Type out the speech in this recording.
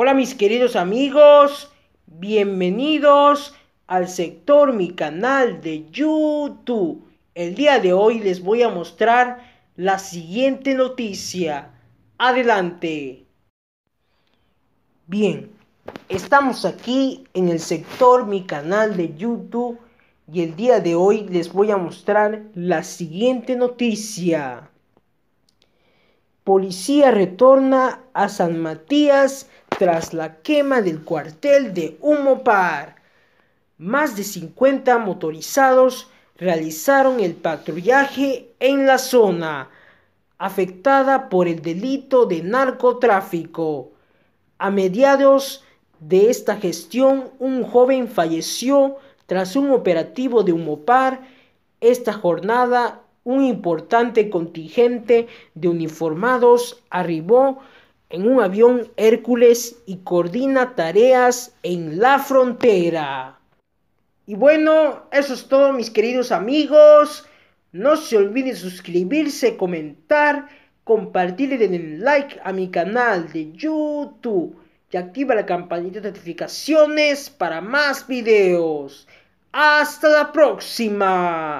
Hola mis queridos amigos, bienvenidos al sector mi canal de YouTube. El día de hoy les voy a mostrar la siguiente noticia. Adelante. Bien, estamos aquí en el sector mi canal de YouTube y el día de hoy les voy a mostrar la siguiente noticia. Policía retorna a San Matías tras la quema del cuartel de Humopar. Más de 50 motorizados realizaron el patrullaje en la zona afectada por el delito de narcotráfico. A mediados de esta gestión, un joven falleció tras un operativo de Humopar. Esta jornada, un importante contingente de uniformados arribó en un avión Hércules y coordina tareas en la frontera. Y bueno, eso es todo mis queridos amigos. No se olviden suscribirse, comentar, compartir y denle like a mi canal de YouTube y activa la campanita de notificaciones para más videos. Hasta la próxima.